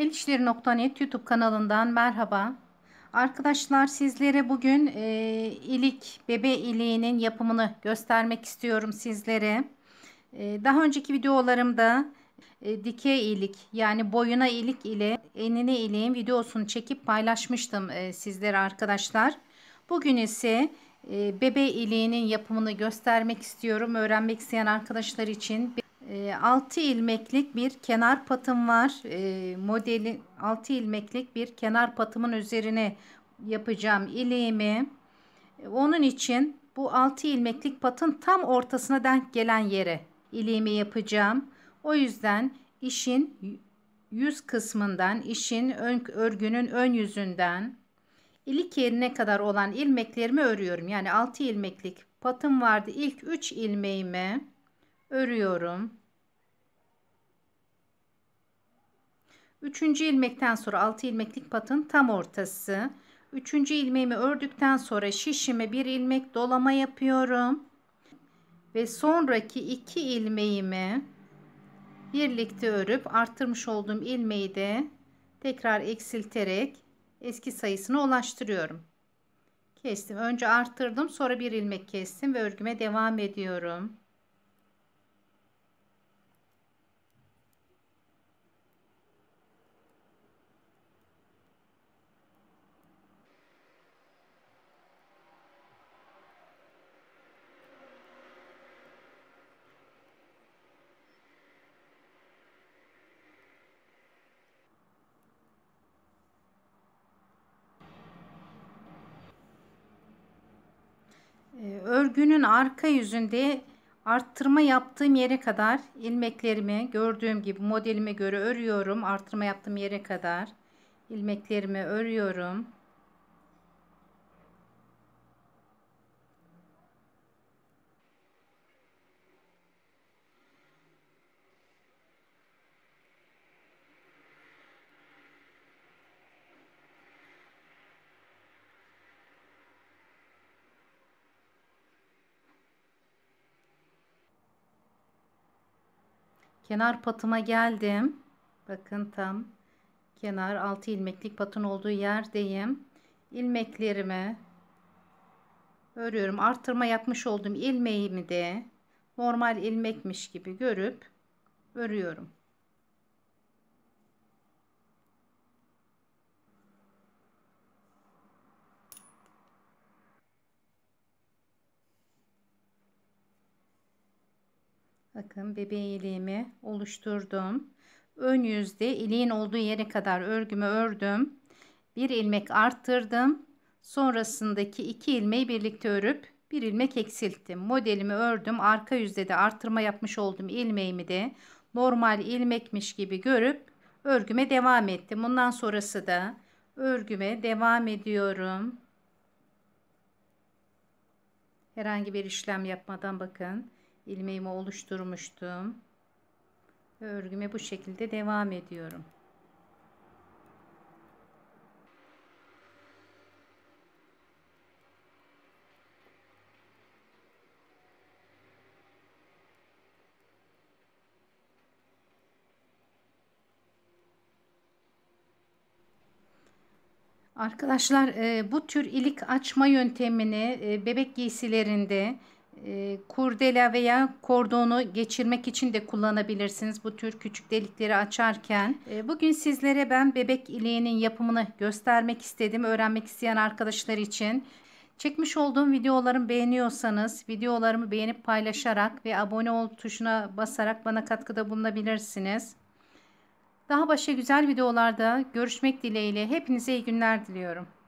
Elişleri.net YouTube kanalından merhaba. Arkadaşlar sizlere bugün e, ilik, bebe iliğinin yapımını göstermek istiyorum sizlere. E, daha önceki videolarımda e, dikey ilik yani boyuna ilik ile enine iliğin videosunu çekip paylaşmıştım e, sizlere arkadaşlar. Bugün ise e, bebe iliğinin yapımını göstermek istiyorum. Öğrenmek isteyen arkadaşlar için e, ee, 6 ilmeklik bir kenar patım var. Ee, modeli 6 ilmeklik bir kenar patımın üzerine yapacağım ileğimi. Onun için bu 6 ilmeklik patın tam ortasına denk gelen yere ileğimi yapacağım. O yüzden işin yüz kısmından, işin ön, örgünün ön yüzünden ilik yerine kadar olan ilmeklerimi örüyorum. Yani 6 ilmeklik patım vardı. İlk 3 ilmeğimi örüyorum. Üçüncü ilmekten sonra 6 ilmeklik patın tam ortası. Üçüncü ilmeğimi ördükten sonra şişime bir ilmek dolama yapıyorum. Ve sonraki iki ilmeğimi birlikte örüp arttırmış olduğum ilmeği de tekrar eksilterek eski sayısına ulaştırıyorum. Kestim. Önce arttırdım sonra bir ilmek kestim ve örgüme devam ediyorum. örgünün arka yüzünde arttırma yaptığım yere kadar ilmeklerimi gördüğüm gibi modelime göre örüyorum. Arttırma yaptığım yere kadar ilmeklerimi örüyorum. Kenar patıma geldim. Bakın tam kenar 6 ilmeklik patın olduğu yerdeyim. İlmeklerimi örüyorum. Artırma yapmış olduğum ilmeğimi de normal ilmekmiş gibi görüp örüyorum. Bakın bebeğe iliğimi oluşturdum. Ön yüzde iliğin olduğu yere kadar örgümü ördüm. Bir ilmek arttırdım. Sonrasındaki iki ilmeği birlikte örüp bir ilmek eksilttim. Modelimi ördüm. Arka yüzde de arttırma yapmış olduğum ilmeğimi de normal ilmekmiş gibi görüp örgüme devam ettim. Bundan sonrası da örgüme devam ediyorum. Herhangi bir işlem yapmadan bakın ilmeğimi oluşturmuştum. Örgüme bu şekilde devam ediyorum. Arkadaşlar e, bu tür ilik açma yöntemini e, bebek giysilerinde e, kurdela veya kordonu geçirmek için de kullanabilirsiniz. Bu tür küçük delikleri açarken. Ee, bugün sizlere ben bebek ileğinin yapımını göstermek istedim. Öğrenmek isteyen arkadaşlar için. Çekmiş olduğum videolarımı beğeniyorsanız videolarımı beğenip paylaşarak ve abone ol tuşuna basarak bana katkıda bulunabilirsiniz. Daha başka güzel videolarda görüşmek dileğiyle hepinize iyi günler diliyorum.